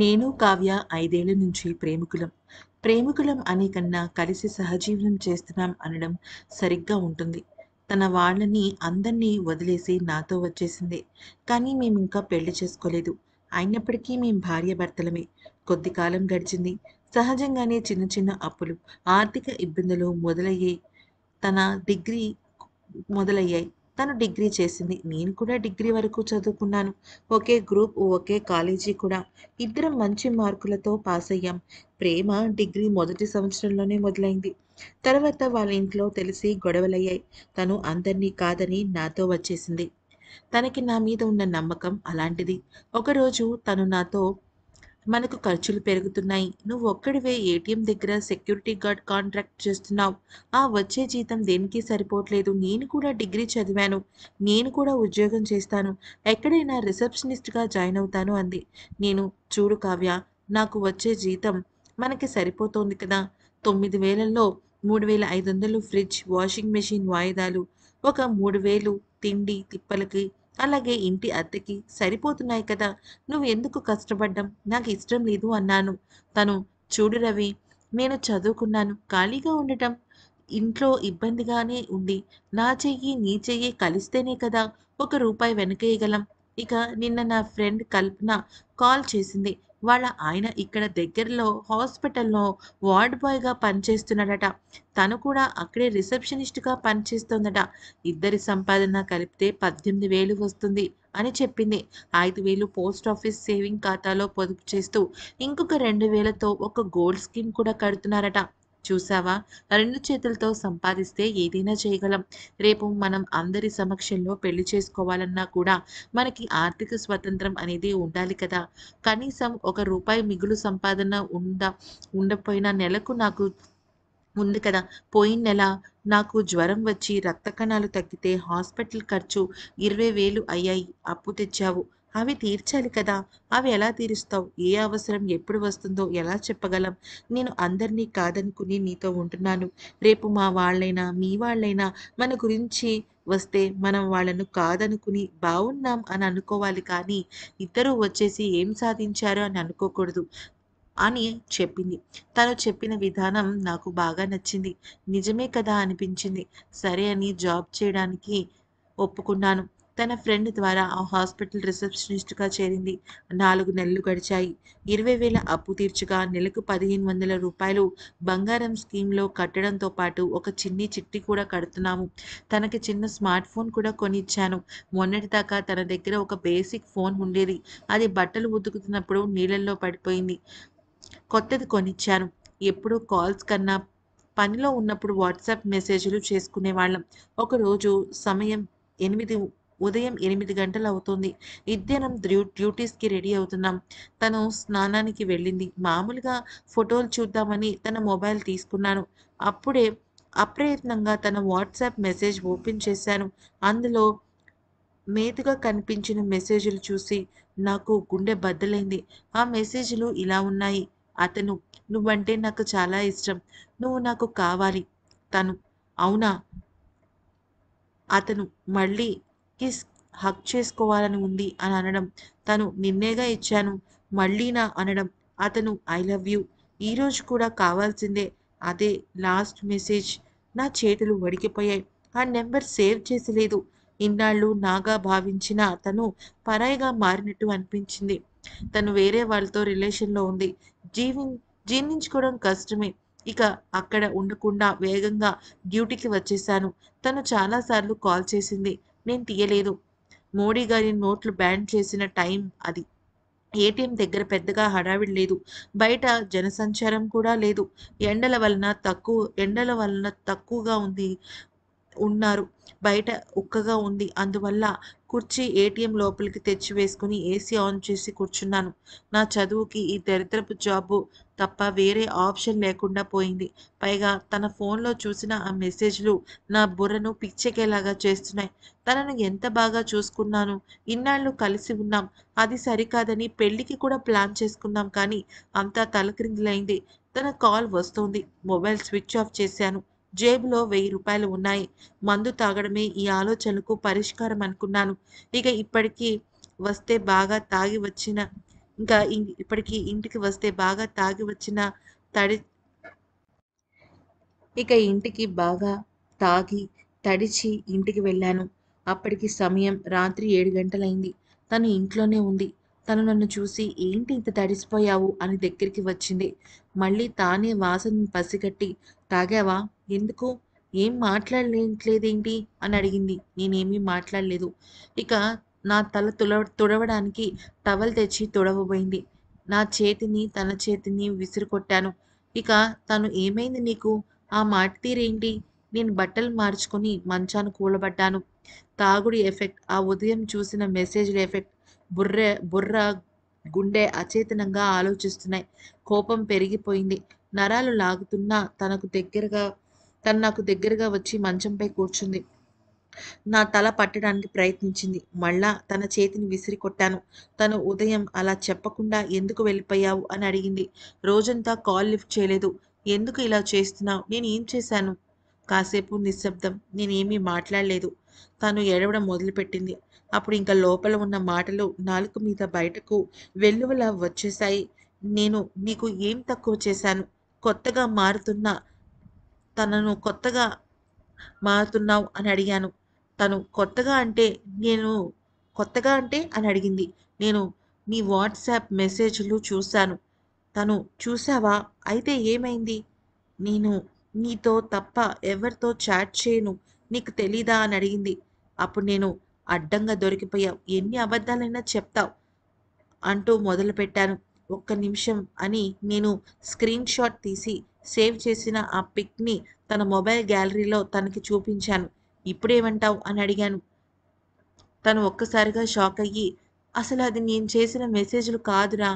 నేను కావ్య ఐదేళ్ల నుంచి ప్రేమికులం ప్రేమికులం అనే కన్నా కలిసి సహజీవనం చేస్తున్నాం అనడం సరిగ్గా ఉంటుంది తన వాళ్ళని అందరినీ వదిలేసి నాతో వచ్చేసింది కానీ మేము ఇంకా పెళ్లి చేసుకోలేదు అయినప్పటికీ మేము భార్య భర్తలమే కొద్ది కాలం గడిచింది సహజంగానే చిన్న చిన్న అప్పులు ఆర్థిక ఇబ్బందులు మొదలయ్యాయి తన డిగ్రీ మొదలయ్యాయి తను డిగ్రీ చేసింది నేను కూడా డిగ్రీ వరకు చదువుకున్నాను ఒకే గ్రూప్ ఒకే కాలేజీ కూడా ఇద్దరం మంచి మార్కులతో పాస్ అయ్యాం ప్రేమ డిగ్రీ మొదటి సంవత్సరంలోనే మొదలైంది తర్వాత వాళ్ళ ఇంట్లో తెలిసి గొడవలయ్యాయి తను అందరినీ కాదని నాతో వచ్చేసింది తనకి నా మీద ఉన్న నమ్మకం అలాంటిది ఒకరోజు తను నాతో మనకు ఖర్చులు పెరుగుతున్నాయి నువ్వు ఒక్కడివే ఏటీఎం దగ్గర సెక్యూరిటీ గార్డ్ కాంట్రాక్ట్ చేస్తున్నావు ఆ వచ్చే జీతం దేనికి సరిపోవట్లేదు నేను కూడా డిగ్రీ చదివాను నేను కూడా ఉద్యోగం చేస్తాను ఎక్కడైనా రిసెప్షనిస్ట్గా జాయిన్ అవుతాను అంది నేను చూడు కావ్య నాకు వచ్చే జీతం మనకి సరిపోతోంది కదా తొమ్మిది వేలల్లో మూడు వేల ఐదు వందలు ఫ్రిడ్జ్ వాషింగ్ మెషిన్ వాయిదాలు ఒక మూడు వేలు తిండి తిప్పలకి అలాగే ఇంటి అద్దెకి సరిపోతున్నాయి కదా నువ్వు ఎందుకు కష్టపడ్డం నాకు ఇష్టం లేదు అన్నాను తను చూడు రవి నేను చదువుకున్నాను ఖాళీగా ఉండటం ఇంట్లో ఇబ్బందిగానే ఉంది నా చెయ్యి నీ చెయ్యి కలిస్తేనే కదా ఒక రూపాయి వెనకేయగలం ఇక నిన్న నా ఫ్రెండ్ కల్పన కాల్ చేసింది వాళ్ళ ఆయన ఇక్కడ దగ్గరలో హాస్పిటల్లో వార్డ్ బాయ్గా పనిచేస్తున్నాడట తను కూడా అక్కడే రిసెప్షనిస్ట్గా పనిచేస్తోందట ఇద్దరి సంపాదన కలిపితే పద్దెనిమిది వేలు వస్తుంది అని చెప్పింది ఐదు వేలు పోస్ట్ ఆఫీస్ సేవింగ్ ఖాతాలో పొదుపు చేస్తూ ఇంకొక రెండు వేలతో ఒక గోల్డ్ స్కీమ్ కూడా కడుతున్నారట చూసావా రెండు చేతులతో సంపాదిస్తే ఏదైనా చేయగలం రేపు మనం అందరి సమక్షంలో పెళ్లి చేసుకోవాలన్నా కూడా మనకి ఆర్థిక స్వతంత్రం అనేది ఉండాలి కదా కనీసం ఒక రూపాయి మిగులు సంపాదన ఉండ ఉండపోయినా నెలకు నాకు ఉంది కదా పోయిన నెల నాకు జ్వరం వచ్చి రక్త కణాలు తగ్గితే హాస్పిటల్ ఖర్చు ఇరవై వేలు అయ్యాయి అప్పు తెచ్చావు అవి తీర్చాలి కదా అవి ఎలా తీరుస్తావు ఏ అవసరం ఎప్పుడు వస్తుందో ఎలా చెప్పగలం నేను అందరినీ కాదనుకుని నీతో ఉంటున్నాను రేపు మా వాళ్ళైనా మీ వాళ్ళైనా మన గురించి వస్తే మనం వాళ్ళను కాదనుకుని బాగున్నాం అని అనుకోవాలి కానీ ఇద్దరూ వచ్చేసి ఏం సాధించారు అని అనుకోకూడదు అని చెప్పింది తను చెప్పిన విధానం నాకు బాగా నచ్చింది నిజమే కదా అనిపించింది సరే అని జాబ్ చేయడానికి ఒప్పుకున్నాను తన ఫ్రెండ్ ద్వారా ఆ హాస్పిటల్ రిసెప్షనిస్ట్గా చేరింది నాలుగు నెలలు గడిచాయి ఇరవై వేల అప్పు తీర్చగా నెలకు పదిహేను వందల రూపాయలు బంగారం స్కీమ్లో కట్టడంతో పాటు ఒక చిన్ని చిట్టి కూడా కడుతున్నాము తనకి చిన్న స్మార్ట్ ఫోన్ కూడా కొనిచ్చాను మొన్నటిదాకా తన దగ్గర ఒక బేసిక్ ఫోన్ ఉండేది అది బట్టలు ఉతుకుతున్నప్పుడు నీళ్ళల్లో పడిపోయింది కొత్తది కొనిచ్చాను ఎప్పుడు కాల్స్ కన్నా పనిలో ఉన్నప్పుడు వాట్సాప్ మెసేజ్లు చేసుకునేవాళ్ళం ఒకరోజు సమయం ఎనిమిది ఉదయం ఎనిమిది గంటలు అవుతుంది ఇద్దరం డ్యూటీస్కి రెడీ అవుతున్నాం తను స్నానానికి వెళ్ళింది మామూలుగా ఫోటోలు చూద్దామని తన మొబైల్ తీసుకున్నాను అప్పుడే అప్రయత్నంగా తన వాట్సాప్ మెసేజ్ ఓపెన్ చేశాను అందులో మేతుగా కనిపించిన మెసేజ్లు చూసి నాకు గుండె బద్దలైంది ఆ మెసేజ్లు ఇలా ఉన్నాయి అతను నువ్వంటే నాకు చాలా ఇష్టం నువ్వు నాకు కావాలి తను అవునా అతను మళ్ళీ హక్కి హక్ చేసుకోవాలని ఉంది అని అనడం తను నిన్నేగా ఇచ్చాను మళ్ళీనా అనడం అతను ఐ లవ్ యూ ఈరోజు కూడా కావాల్సిందే అదే లాస్ట్ మెసేజ్ నా చేతులు వడికిపోయాయి ఆ నెంబర్ సేవ్ చేసి లేదు ఇన్నాళ్ళు నాగా భావించిన తను పరాయిగా మారినట్టు అనిపించింది తను వేరే వాళ్ళతో రిలేషన్లో ఉంది జీవి జీర్ణించుకోవడం కష్టమే ఇక అక్కడ ఉండకుండా వేగంగా డ్యూటీకి వచ్చేశాను తను చాలాసార్లు కాల్ చేసింది నేను తీయలేదు మోడీ గారి నోట్లు బ్యాన్ చేసిన టైం అది ఏటీఎం దగ్గర పెద్దగా హడావిడి లేదు బయట జనసంచారం కూడా లేదు ఎండల వలన తక్కువ ఎండల వలన తక్కువగా ఉంది ఉన్నారు బయట ఉక్కగా ఉంది అందువల్ల కుర్చీ ఏటీఎం లోపలికి తెచ్చి వేసుకుని ఏసీ ఆన్ చేసి కూర్చున్నాను నా చదువుకి ఈ దరిద్రపు జాబు తప్ప వేరే ఆప్షన్ లేకుండా పోయింది పైగా తన ఫోన్లో చూసిన ఆ మెసేజ్లు నా బుర్రను పిచ్చెకేలాగా చేస్తున్నాయి తనను ఎంత బాగా చూసుకున్నాను ఇన్నాళ్ళు కలిసి ఉన్నాం అది సరికాదని పెళ్లికి కూడా ప్లాన్ చేసుకున్నాం కానీ అంతా తలక్రిందులైంది తన కాల్ వస్తుంది మొబైల్ స్విచ్ ఆఫ్ చేశాను జేబులో వెయ్యి రూపాయలు ఉన్నాయి మందు తాగడమే ఈ ఆలోచనకు పరిష్కారం అనుకున్నాను ఇక ఇప్పటికీ వస్తే బాగా తాగి వచ్చిన ఇంకా ఇప్పటికీ ఇంటికి వస్తే బాగా తాగి వచ్చిన తడి ఇక ఇంటికి బాగా తాగి తడిచి ఇంటికి వెళ్ళాను అప్పటికి సమయం రాత్రి ఏడు గంటలైంది తను ఇంట్లోనే ఉంది తను నన్ను చూసి ఏంటి ఇంత తడిసిపోయావు అని దగ్గరికి వచ్చింది మళ్ళీ తానే వాసనను పసిగట్టి తాగావా ఎందుకు ఏం మాట్లాడలేట్లేదేంటి అని అడిగింది నేనేమీ మాట్లాడలేదు ఇక నా తల తుల తుడవడానికి టవల్ తెచ్చి తుడవబోయింది నా చేతిని తన చేతిని విసిరుకొట్టాను ఇక తను ఏమైంది నీకు ఆ మాట తీరేంటి నేను బట్టలు మార్చుకొని మంచాను కూలబడ్డాను తాగుడి ఎఫెక్ట్ ఆ ఉదయం చూసిన మెసేజ్ల ఎఫెక్ట్ బుర్ర బుర్ర గుండె అచేతనంగా ఆలోచిస్తున్నాయి కోపం పెరిగిపోయింది నరాలు లాగుతున్నా తనకు దగ్గరగా తను నాకు దగ్గరగా వచ్చి మంచంపై కూర్చుంది నా తల పట్టడానికి ప్రయత్నించింది మళ్ళా తన చేతిని విసిరి కొట్టాను తను ఉదయం అలా చెప్పకుండా ఎందుకు వెళ్ళిపోయావు అని అడిగింది రోజంతా కాల్ లిఫ్ట్ చేయలేదు ఎందుకు ఇలా చేస్తున్నావు నేను ఏం చేశాను కాసేపు నిశ్శబ్దం నేనేమీ మాట్లాడలేదు తను ఎడవడం మొదలుపెట్టింది అప్పుడు ఇంకా లోపల ఉన్న మాటలు నాలుగు మీద బయటకు వెల్లువలా వచ్చేసాయి నేను నీకు ఏం తక్కువ చేశాను కొత్తగా మారుతున్న తనను కొత్తగా మారుతున్నావు అని అడిగాను తను కొత్తగా అంటే నేను కొత్తగా అంటే అని అడిగింది నేను నీ వాట్సాప్ మెసేజ్లు చూశాను తను చూసావా అయితే ఏమైంది నేను నీతో తప్ప ఎవరితో చాట్ చేయను నీకు తెలీదా అని అడిగింది అప్పుడు నేను అడ్డంగా దొరికిపోయావు ఎన్ని అబద్ధాలైనా చెప్తావు అంటూ మొదలుపెట్టాను ఒక్క నిమిషం అని నేను స్క్రీన్ షాట్ తీసి సేవ్ చేసిన ఆ పిక్ని తన మొబైల్ గ్యాలరీలో తనకి చూపించాను ఇప్పుడేమంటావు అని అడిగాను తను ఒక్కసారిగా షాక్ అయ్యి అసలు అది నేను చేసిన మెసేజ్లు కాదురా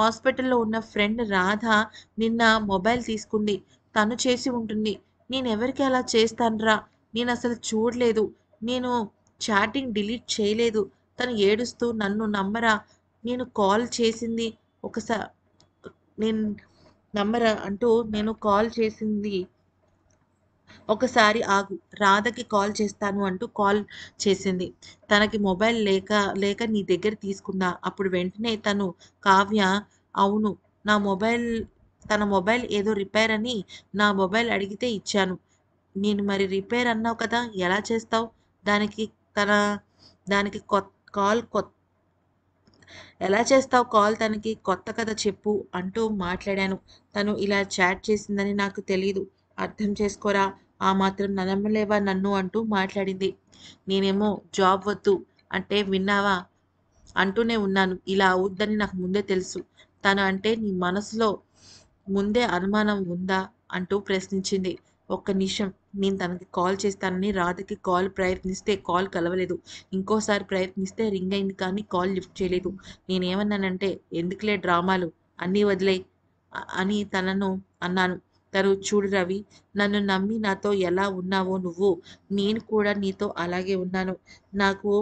హాస్పిటల్లో ఉన్న ఫ్రెండ్ రాధ నిన్న మొబైల్ తీసుకుంది తను చేసి ఉంటుంది నేనెవరికి అలా చేస్తానరా నేను అసలు చూడలేదు నేను చాటింగ్ డిలీట్ చేయలేదు తను ఏడుస్తూ నన్ను నమ్మరా నేను కాల్ చేసింది ఒకసారి నేను నమ్మరా అంటూ నేను కాల్ చేసింది ఒకసారి ఆగు రాధకి కాల్ చేస్తాను అంటూ కాల్ చేసింది తనకి మొబైల్ లేక లేక నీ దగ్గర తీసుకుందా అప్పుడు వెంటనే తను కావ్య అవును నా మొబైల్ తన మొబైల్ ఏదో రిపేర్ అని నా మొబైల్ అడిగితే ఇచ్చాను నేను మరి రిపేర్ అన్నావు కదా ఎలా చేస్తావు దానికి తన దానికి కాల్ కొత్త ఎలా చేస్తావు కాల్ తనకి కొత్త కథ చెప్పు అంటూ మాట్లాడాను తను ఇలా చాట్ చేసిందని నాకు తెలియదు అర్థం చేసుకోరా ఆ మాత్రం నమ్మలేవా నన్ను అంటూ మాట్లాడింది నేనేమో జాబ్ వద్దు అంటే విన్నావా అంటూనే ఉన్నాను ఇలా అవుద్దని నాకు ముందే తెలుసు తను అంటే నీ మనసులో ముందే అనుమానం ఉందా అంటూ ప్రశ్నించింది ఒక్క నిమిషం నేను తనకి కాల్ చేస్తానని రాధకి కాల్ ప్రయత్నిస్తే కాల్ కలవలేదు ఇంకోసారి ప్రయత్నిస్తే రింగ్ అయింది కానీ కాల్ లిఫ్ట్ చేయలేదు నేనేమన్నానంటే ఎందుకులే డ్రామాలు అన్నీ వదిలే అని తనను అన్నాను తను చూడు రవి నన్ను నమ్మి నాతో ఎలా ఉన్నావో నువ్వు నేను కూడా నీతో అలాగే ఉన్నాను నాకు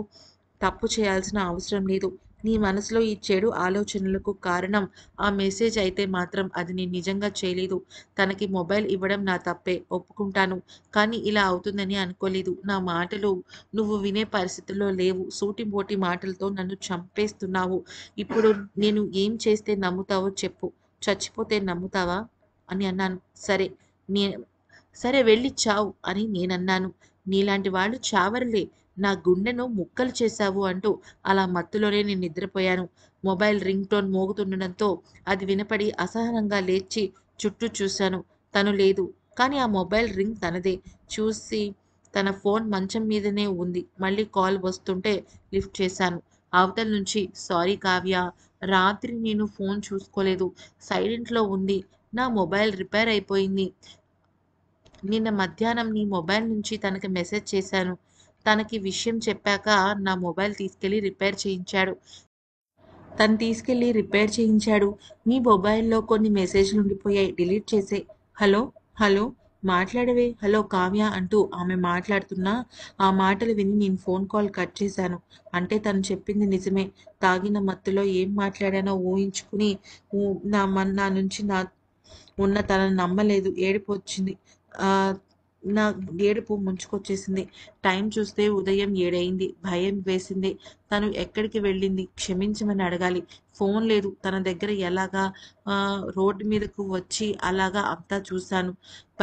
తప్పు చేయాల్సిన అవసరం లేదు నీ మనసులో ఈ చెడు ఆలోచనలకు కారణం ఆ మెసేజ్ అయితే మాత్రం అది నేను నిజంగా చేయలేదు తనకి మొబైల్ ఇవ్వడం నా తప్పే ఒప్పుకుంటాను కానీ ఇలా అవుతుందని అనుకోలేదు నా మాటలు నువ్వు వినే పరిస్థితుల్లో లేవు సూటిపోటి మాటలతో నన్ను చంపేస్తున్నావు ఇప్పుడు నేను ఏం చేస్తే నమ్ముతావో చెప్పు చచ్చిపోతే నమ్ముతావా అని అన్నాను సరే నే సరే వెళ్ళి చావు అని నేనన్నాను నీలాంటి వాళ్ళు చావరలే నా గుండెను ముక్కలు చేశావు అంటూ అలా మత్తులోనే నేను నిద్రపోయాను మొబైల్ రింగ్ టోన్ మోగుతుండడంతో అది వినపడి అసహనంగా లేచి చుట్టూ చూశాను తను లేదు కానీ ఆ మొబైల్ రింగ్ తనదే చూసి తన ఫోన్ మంచం మీదనే ఉంది మళ్ళీ కాల్ వస్తుంటే లిఫ్ట్ చేశాను అవతల నుంచి సారీ కావ్య రాత్రి నేను ఫోన్ చూసుకోలేదు సైలెంట్లో ఉంది నా మొబైల్ రిపేర్ అయిపోయింది నిన్న మధ్యాహ్నం నీ మొబైల్ నుంచి తనకి మెసేజ్ చేశాను తనకి విషయం చెప్పాక నా మొబైల్ తీసుకెళ్ళి రిపేర్ చేయించాడు తను తీసుకెళ్ళి రిపేర్ చేయించాడు మీ మొబైల్లో కొన్ని మెసేజ్లు ఉండిపోయాయి డిలీట్ చేసే హలో హలో మాట్లాడవే హలో కావ్య అంటూ ఆమె మాట్లాడుతున్నా ఆ మాటలు విని నేను ఫోన్ కాల్ కట్ చేశాను అంటే తను చెప్పింది నిజమే తాగిన మత్తులో ఏం మాట్లాడానో ఊహించుకుని నా నా నుంచి నా ఉన్న తనను నమ్మలేదు ఏడిపోచ్చింది నా గేడుపు ముంచుకొచ్చేసింది టైం చూస్తే ఉదయం ఏడైంది భయం వేసింది తను ఎక్కడికి వెళ్ళింది క్షమించమని అడగాలి ఫోన్ లేదు తన దగ్గర ఎలాగా రోడ్డు మీదకు వచ్చి అలాగా అంతా చూశాను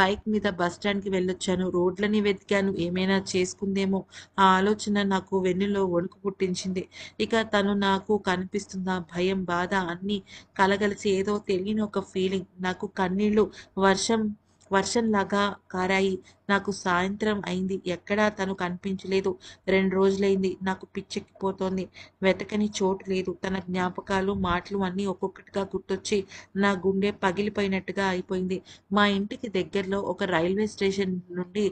బైక్ మీద బస్ స్టాండ్కి వెళ్ళొచ్చాను రోడ్లని వెతికాను ఏమైనా చేసుకుందేమో ఆ ఆలోచన నాకు వెన్నులో వణుకు పుట్టించింది ఇక తను నాకు కనిపిస్తున్న భయం బాధ అన్నీ కలగలిసి ఏదో తెలియని ఒక ఫీలింగ్ నాకు కన్నీళ్ళు వర్షం వర్షంలాగా కారాయి నాకు సాయంత్రం అయింది ఎక్కడా తను కనిపించలేదు రెండు రోజులైంది నాకు పిచ్చెక్కిపోతోంది వెతకని చోటు లేదు తన జ్ఞాపకాలు మాటలు అన్నీ ఒక్కొక్కటిగా గుర్తొచ్చి నా గుండె పగిలిపోయినట్టుగా అయిపోయింది మా ఇంటికి దగ్గరలో ఒక రైల్వే స్టేషన్ నుండి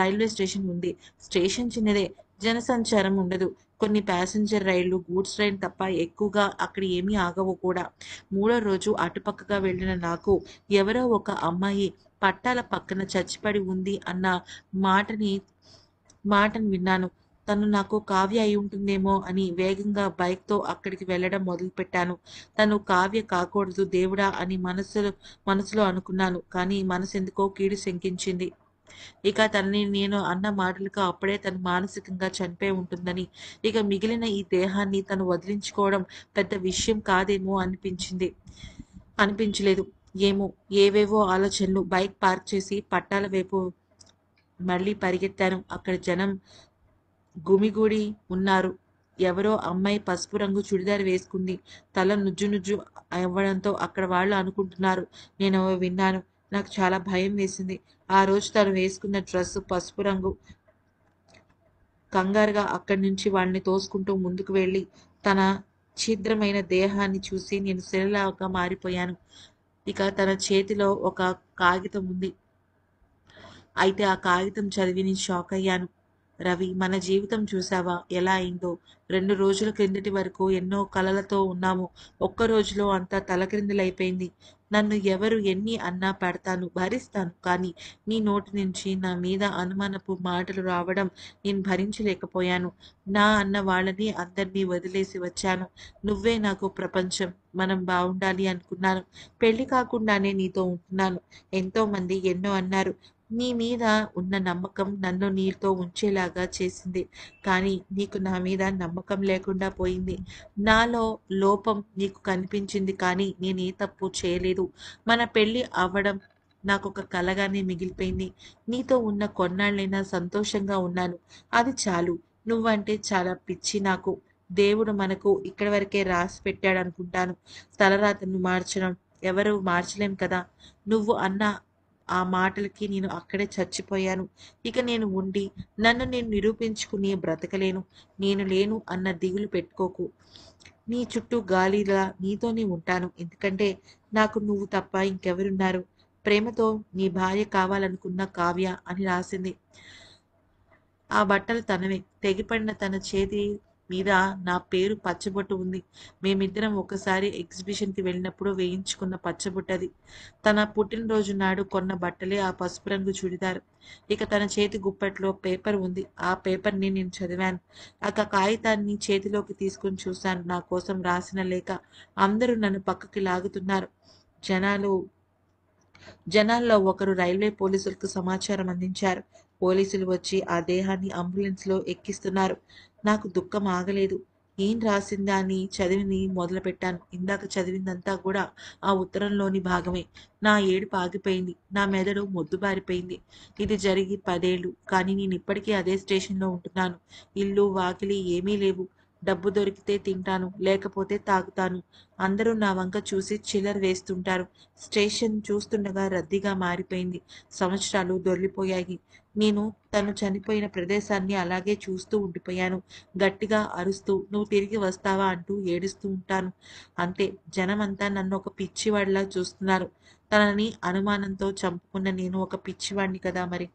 రైల్వే స్టేషన్ ఉంది స్టేషన్ చిన్నదే జనసంచారం ఉండదు కొన్ని ప్యాసింజర్ రైళ్లు గూడ్స్ ట్రైన్ తప్ప ఎక్కువగా అక్కడ ఏమీ ఆగవు కూడా మూడో రోజు అటుపక్కగా వెళ్ళిన నాకు ఎవరో ఒక అమ్మాయి పట్టాల పక్కన చచ్చిపడి ఉంది అన్న మాటని మాటను విన్నాను తను నాకు కావ్య అయి ఉంటుందేమో అని వేగంగా బైక్తో అక్కడికి వెళ్ళడం మొదలుపెట్టాను తను కావ్య కాకూడదు దేవుడా అని మనసులో మనసులో అనుకున్నాను కానీ మనసు ఎందుకో కీడు శంకించింది ఇక తనని నేను అన్న మాటలకు అప్పుడే తను మానసికంగా చనిపోయి ఉంటుందని ఇక మిగిలిన ఈ దేహాన్ని తను వదిలించుకోవడం పెద్ద విషయం కాదేమో అనిపించింది అనిపించలేదు ఏమో ఏవేవో ఆలోచనలు బైక్ పార్క్ చేసి పట్టాల వైపు మళ్ళీ పరిగెత్తాను అక్కడ జనం గుమిగూడి ఉన్నారు ఎవరో అమ్మాయి పసుపు రంగు చుడిదార్ వేసుకుంది తల నుజ్జు నుజ్జు అవ్వడంతో అక్కడ వాళ్ళు అనుకుంటున్నారు నేను విన్నాను నాకు చాలా భయం వేసింది ఆ రోజు తను వేసుకున్న డ్రెస్ పసుపు రంగు కంగారుగా అక్కడి నుంచి వాడిని తోసుకుంటూ ముందుకు వెళ్ళి తన ఛిద్రమైన దేహాన్ని చూసి నేను శిలలాగా మారిపోయాను ఇక తన చేతిలో ఒక కాగితం ఉంది అయితే ఆ కాగితం చదివి నేను షాక్ అయ్యాను రవి మన జీవితం చూసావా ఎలా అయిందో రెండు రోజుల క్రిందటి వరకు ఎన్నో కలలతో ఉన్నాము ఒక్క రోజులో అంతా తలక్రిందులైపోయింది నన్ను ఎవరు ఎన్ని అన్నా పడతాను భరిస్తాను కానీ నీ నోటి నుంచి నా మీద అనుమానపు మాటలు రావడం నేను భరించలేకపోయాను నా అన్న వాళ్ళని అందరినీ వదిలేసి వచ్చాను నువ్వే నాకు ప్రపంచం మనం బాగుండాలి అనుకున్నాను పెళ్లి కాకుండానే నీతో ఉంటున్నాను ఎంతో మంది ఎన్నో అన్నారు నీ మీద ఉన్న నమ్మకం నన్ను నీతో ఉంచేలాగా చేసింది కానీ నీకు నా మీద నమ్మకం లేకుండా పోయింది నాలో లోపం నీకు కనిపించింది కానీ నేను ఏ తప్పు చేయలేదు మన పెళ్ళి అవ్వడం నాకు ఒక కలగానే మిగిలిపోయింది నీతో ఉన్న కొన్నాళ్ళైనా సంతోషంగా ఉన్నాను అది చాలు నువ్వంటే చాలా పిచ్చి నాకు దేవుడు మనకు ఇక్కడి వరకే రాసి పెట్టాడు అనుకుంటాను తలరాతను మార్చడం ఎవరు మార్చలేం కదా నువ్వు అన్న ఆ మాటలకి నేను అక్కడే చచ్చిపోయాను ఇక నేను ఉండి నన్ను నేను నిరూపించుకుని బ్రతకలేను నేను లేను అన్న దిగులు పెట్టుకోకు నీ చుట్టూ గాలిలా నీతోనే ఉంటాను ఎందుకంటే నాకు నువ్వు తప్ప ఇంకెవరున్నారు ప్రేమతో నీ భార్య కావాలనుకున్న కావ్య అని రాసింది ఆ బట్టలు తనవే తెగిపడిన తన చేతి మీద నా పేరు పచ్చబొట్టు ఉంది మేమిద్దరం ఒకసారి ఎగ్జిబిషన్కి వెళ్ళినప్పుడు వేయించుకున్న పచ్చబొట్టది తన పుట్టినరోజు నాడు కొన్న బట్టలే ఆ పసుపు రంగు చుడిదారు ఇక తన చేతి గుప్పట్లో పేపర్ ఉంది ఆ పేపర్ని నేను చదివాను ఆ కాగితాన్ని చేతిలోకి తీసుకుని చూశాను నా కోసం రాసిన లేఖ అందరూ నన్ను పక్కకి లాగుతున్నారు జనాలు జనాల్లో ఒకరు రైల్వే పోలీసులకు సమాచారం అందించారు పోలీసులు వచ్చి ఆ దేహాన్ని అంబులెన్స్లో ఎక్కిస్తున్నారు నాకు దుఃఖం ఆగలేదు ఏం రాసిందా అని చదివిని మొదలుపెట్టాను ఇందాక చదివిందంతా కూడా ఆ ఉత్తరంలోని భాగమే నా ఏడు పాగిపోయింది నా మెదడు మొద్దుబారిపోయింది ఇది జరిగి పదేళ్ళు కానీ నేను ఇప్పటికీ అదే స్టేషన్లో ఉంటున్నాను ఇల్లు వాకిలి ఏమీ లేవు డబ్బు దొరికితే తింటాను లేకపోతే తాగుతాను అందరూ నా వంక చూసి చిల్లర వేస్తుంటారు స్టేషన్ చూస్తుండగా రద్దీగా మారిపోయింది సంవత్సరాలు దొరికిపోయాయి నేను తను చనిపోయిన ప్రదేశాన్ని అలాగే చూస్తూ ఉండిపోయాను గట్టిగా అరుస్తూ నువ్వు తిరిగి వస్తావా అంటూ ఏడుస్తూ ఉంటాను అంతే జనమంతా నన్ను ఒక పిచ్చివాడిలా చూస్తున్నారు తనని అనుమానంతో చంపుకున్న నేను ఒక పిచ్చివాడిని కదా మరి